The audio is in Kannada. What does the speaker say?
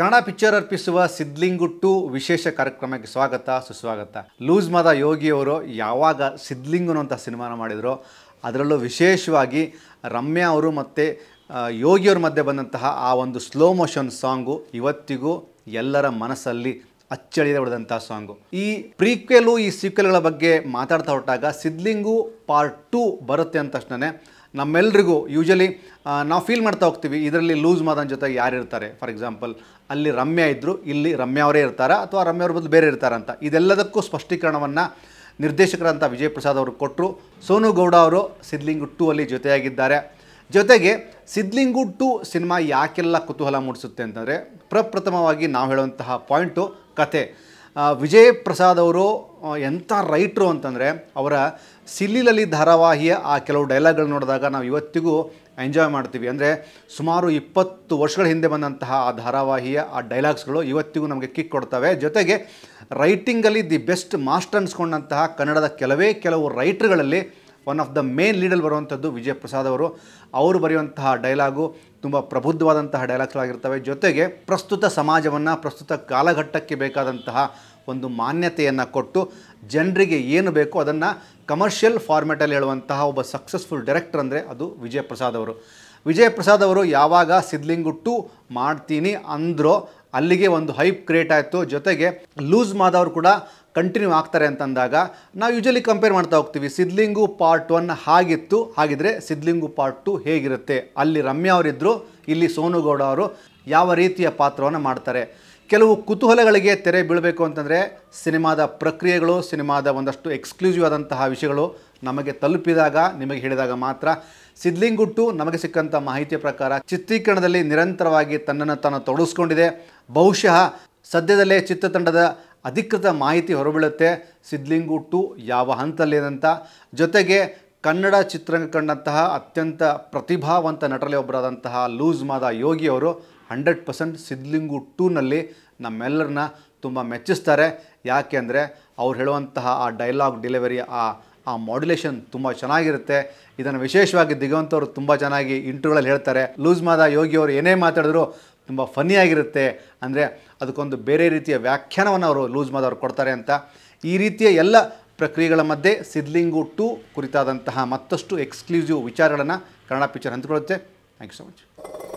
ಕನ್ನಡ ಪಿಕ್ಚರ್ ಅರ್ಪಿಸುವ ಸಿದ್ಲಿಂಗುಟ್ಟು ವಿಶೇಷ ಕಾರ್ಯಕ್ರಮಕ್ಕೆ ಸ್ವಾಗತ ಸುಸ್ವಾಗತ ಲೂಸ್ ಮಾದ ಯೋಗಿಯವರು ಯಾವಾಗ ಸಿದ್ಲಿಂಗು ಅಂತ ಸಿನಿಮಾನ ಮಾಡಿದ್ರು ಅದರಲ್ಲೂ ವಿಶೇಷವಾಗಿ ರಮ್ಯಾ ಅವರು ಮತ್ತು ಯೋಗಿಯವ್ರ ಮಧ್ಯೆ ಬಂದಂತಹ ಆ ಒಂದು ಸ್ಲೋ ಮೋಷನ್ ಸಾಂಗು ಇವತ್ತಿಗೂ ಎಲ್ಲರ ಮನಸ್ಸಲ್ಲಿ ಅಚ್ಚಳಿದ ಉಳಿದಂಥ ಸಾಂಗು ಈ ಪ್ರೀಕ್ವೆಲು ಈ ಸೀಕ್ವೆಲ್ಗಳ ಬಗ್ಗೆ ಮಾತಾಡ್ತಾ ಹೊರಟಾಗ ಸಿದ್ಲಿಂಗು ಪಾರ್ಟ್ ಟೂ ಬರುತ್ತೆ ಅಂದ ತಕ್ಷಣ ನಮ್ಮೆಲ್ರಿಗೂ ಯೂಶಲಿ ನಾವು ಫೀಲ್ ಮಾಡ್ತಾ ಹೋಗ್ತೀವಿ ಇದರಲ್ಲಿ ಲೂಸ್ ಮಾದನ್ ಜೊತೆಗೆ ಯಾರಿರ್ತಾರೆ ಫಾರ್ ಎಕ್ಸಾಂಪಲ್ ಅಲ್ಲಿ ರಮ್ಯಾ ಇದ್ದರು ಇಲ್ಲಿ ರಮ್ಯಾ ಅವರೇ ಇರ್ತಾರೆ ಅಥವಾ ರಮ್ಯಾ ಅವ್ರ ಬದಲು ಬೇರೆ ಅಂತ ಇದೆಲ್ಲದಕ್ಕೂ ಸ್ಪಷ್ಟೀಕರಣವನ್ನು ನಿರ್ದೇಶಕರಂಥ ವಿಜಯ್ ಪ್ರಸಾದ್ ಅವರು ಕೊಟ್ಟರು ಸೋನು ಗೌಡ ಅವರು ಸಿದ್ಲಿಂಗು ಟೂ ಅಲ್ಲಿ ಜೊತೆಯಾಗಿದ್ದಾರೆ ಜೊತೆಗೆ ಸಿದ್ಲಿಂಗು ಟು ಸಿನಿಮಾ ಯಾಕೆಲ್ಲ ಕುತೂಹಲ ಮೂಡಿಸುತ್ತೆ ಅಂತಂದರೆ ಪ್ರಪ್ರಥಮವಾಗಿ ನಾವು ಹೇಳುವಂತಹ ಪಾಯಿಂಟು ಕತೆ ವಿಜಯ್ ಪ್ರಸಾದ್ ಅವರು ಎಂಥ ರೈಟ್ರು ಅಂತಂದರೆ ಅವರ ಸಿಲ್ಲಿಲಲ್ಲಿ ಧಾರಾವಾಹಿಯ ಆ ಕೆಲವು ಡೈಲಾಗ್ಗಳು ನೋಡಿದಾಗ ನಾವು ಇವತ್ತಿಗೂ ಎಂಜಾಯ್ ಮಾಡ್ತೀವಿ ಅಂದರೆ ಸುಮಾರು ಇಪ್ಪತ್ತು ವರ್ಷಗಳ ಹಿಂದೆ ಬಂದಂತಹ ಆ ಧಾರಾವಾಹಿಯ ಆ ಡೈಲಾಗ್ಸ್ಗಳು ಇವತ್ತಿಗೂ ನಮಗೆ ಕಿಕ್ ಕೊಡ್ತವೆ ಜೊತೆಗೆ ರೈಟಿಂಗಲ್ಲಿ ದಿ ಬೆಸ್ಟ್ ಮಾಸ್ಟರ್ ಅನ್ಸ್ಕೊಂಡಂತಹ ಕನ್ನಡದ ಕೆಲವೇ ಕೆಲವು ರೈಟ್ರ್ಗಳಲ್ಲಿ ಒನ್ ಆಫ್ ದ ಮೇನ್ ಲೀಡಲ್ಲಿ ಬರುವಂಥದ್ದು ವಿಜಯ್ ಪ್ರಸಾದ್ ಅವರು ಅವರು ಬರೆಯುವಂತಹ ಡೈಲಾಗು ತುಂಬ ಪ್ರಬುದ್ಧವಾದಂತಹ ಡೈಲಾಗ್ಸ್ಗಳಾಗಿರ್ತವೆ ಜೊತೆಗೆ ಪ್ರಸ್ತುತ ಸಮಾಜವನ್ನು ಪ್ರಸ್ತುತ ಕಾಲಘಟ್ಟಕ್ಕೆ ಬೇಕಾದಂತಹ ಒಂದು ಮಾನ್ಯತೆಯನ್ನು ಕೊಟ್ಟು ಜನರಿಗೆ ಏನು ಬೇಕೋ ಅದನ್ನು ಕಮರ್ಷಿಯಲ್ ಫಾರ್ಮೆಟಲ್ಲಿ ಹೇಳುವಂತಹ ಒಬ್ಬ ಸಕ್ಸಸ್ಫುಲ್ ಡೈರೆಕ್ಟರ್ ಅಂದರೆ ಅದು ವಿಜಯ್ ಪ್ರಸಾದ್ ಅವರು ವಿಜಯಪ್ರಸಾದ್ ಅವರು ಯಾವಾಗ ಸಿದ್ಲಿಂಗು ಟು ಮಾಡ್ತೀನಿ ಅಂದ್ರೋ ಅಲ್ಲಿಗೆ ಒಂದು ಹೈಪ್ ಕ್ರಿಯೇಟ್ ಆಯಿತು ಜೊತೆಗೆ ಲೂಸ್ ಮಾದವರು ಕೂಡ ಕಂಟಿನ್ಯೂ ಆಗ್ತಾರೆ ಅಂತಂದಾಗ ನಾವು ಯೂಶಲಿ ಕಂಪೇರ್ ಮಾಡ್ತಾ ಹೋಗ್ತೀವಿ ಸಿದ್ಲಿಂಗು ಪಾರ್ಟ್ ಒನ್ ಹಾಗಿತ್ತು ಹಾಗಿದ್ರೆ ಸಿದ್ಲಿಂಗು ಪಾರ್ಟ್ ಟು ಹೇಗಿರುತ್ತೆ ಅಲ್ಲಿ ರಮ್ಯಾ ಅವರಿದ್ದರು ಇಲ್ಲಿ ಸೋನು ಗೌಡ ಅವರು ಯಾವ ರೀತಿಯ ಪಾತ್ರವನ್ನು ಮಾಡ್ತಾರೆ ಕೆಲವು ಕುತೂಹಲಗಳಿಗೆ ತೆರೆ ಬೀಳಬೇಕು ಅಂತಂದರೆ ಸಿನಿಮಾದ ಪ್ರಕ್ರಿಯೆಗಳು ಸಿನಿಮಾದ ಒಂದಷ್ಟು ಎಕ್ಸ್ಕ್ಲೂಸಿವ್ ಆದಂತಹ ವಿಷಯಗಳು ನಮಗೆ ತಲುಪಿದಾಗ ನಿಮಗೆ ಹೇಳಿದಾಗ ಮಾತ್ರ ಸಿದ್ಲಿಂಗುಟ್ಟು ನಮಗೆ ಸಿಕ್ಕಂಥ ಮಾಹಿತಿಯ ಪ್ರಕಾರ ಚಿತ್ರೀಕರಣದಲ್ಲಿ ನಿರಂತರವಾಗಿ ತನ್ನನ್ನು ತಾನು ತೊಡಗಿಸ್ಕೊಂಡಿದೆ ಬಹುಶಃ ಸದ್ಯದಲ್ಲೇ ಚಿತ್ರತಂಡದ ಅಧಿಕೃತ ಮಾಹಿತಿ ಹೊರಬೀಳುತ್ತೆ ಸಿದ್ಲಿಂಗುಟ್ಟು ಯಾವ ಹಂತದಲ್ಲಿದಂತ ಜೊತೆಗೆ ಕನ್ನಡ ಚಿತ್ರರಂಗ ಕಂಡಂತಹ ಅತ್ಯಂತ ಪ್ರತಿಭಾವಂತ ನಟರಲ್ಲಿ ಒಬ್ಬರಾದಂತಹ ಲೂಸ್ ಮಾದ ಯೋಗಿಯವರು ಹಂಡ್ರೆಡ್ ಪರ್ಸೆಂಟ್ ಸಿದ್ಲಿಂಗು ಟೂನಲ್ಲಿ ನಮ್ಮೆಲ್ಲರನ್ನ ತುಂಬ ಮೆಚ್ಚಿಸ್ತಾರೆ ಅಂದರೆ ಅವ್ರು ಹೇಳುವಂತಹ ಆ ಡೈಲಾಗ್ ಡೆಲಿವರಿ ಆ ಆ ಮಾಡ್ಯುಲೇಷನ್ ತುಂಬ ಚೆನ್ನಾಗಿರುತ್ತೆ ಇದನ್ನು ವಿಶೇಷವಾಗಿ ದಿಗಂತವರು ತುಂಬ ಚೆನ್ನಾಗಿ ಇಂಟ್ರೂಗಳಲ್ಲಿ ಹೇಳ್ತಾರೆ ಲೂಸ್ ಮಾದ ಯೋಗಿ ಅವರು ಏನೇ ಮಾತಾಡಿದ್ರು ತುಂಬ ಫನ್ನಿಯಾಗಿರುತ್ತೆ ಅಂದರೆ ಅದಕ್ಕೊಂದು ಬೇರೆ ರೀತಿಯ ವ್ಯಾಖ್ಯಾನವನ್ನು ಅವರು ಲೂಸ್ ಮಾದವ್ರು ಕೊಡ್ತಾರೆ ಅಂತ ಈ ರೀತಿಯ ಎಲ್ಲ ಪ್ರಕ್ರಿಯೆಗಳ ಮಧ್ಯೆ ಸಿದ್ಲಿಂಗು ಟು ಕುರಿತಾದಂತಹ ಮತ್ತಷ್ಟು ಎಕ್ಸ್ಕ್ಲೂಸಿವ್ ವಿಚಾರಗಳನ್ನು ಕನ್ನಡ ಪಿಕ್ಚರ್ ಹಂಚಿಕೊಳ್ಳುತ್ತೆ ಥ್ಯಾಂಕ್ ಯು ಸೊ ಮಚ್